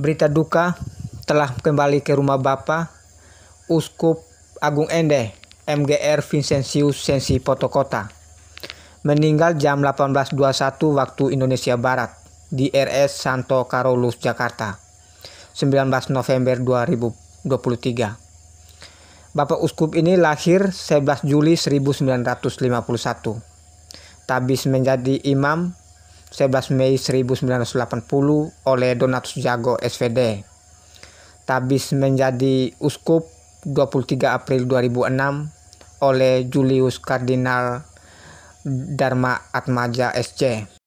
berita duka telah kembali ke rumah bapak Uskup Agung Ende, MGR Vincentius Sensi Potokota. Meninggal jam 18.21 waktu Indonesia Barat di RS Santo Carolus, Jakarta. 19 November 2023. Bapak Uskup ini lahir 11 Juli 1951. Tabis menjadi imam 11 Mei 1980 oleh Donatus Jago SVD. Tabis menjadi uskup 23 April 2006 oleh Julius Kardinal Dharma Atmaja SC.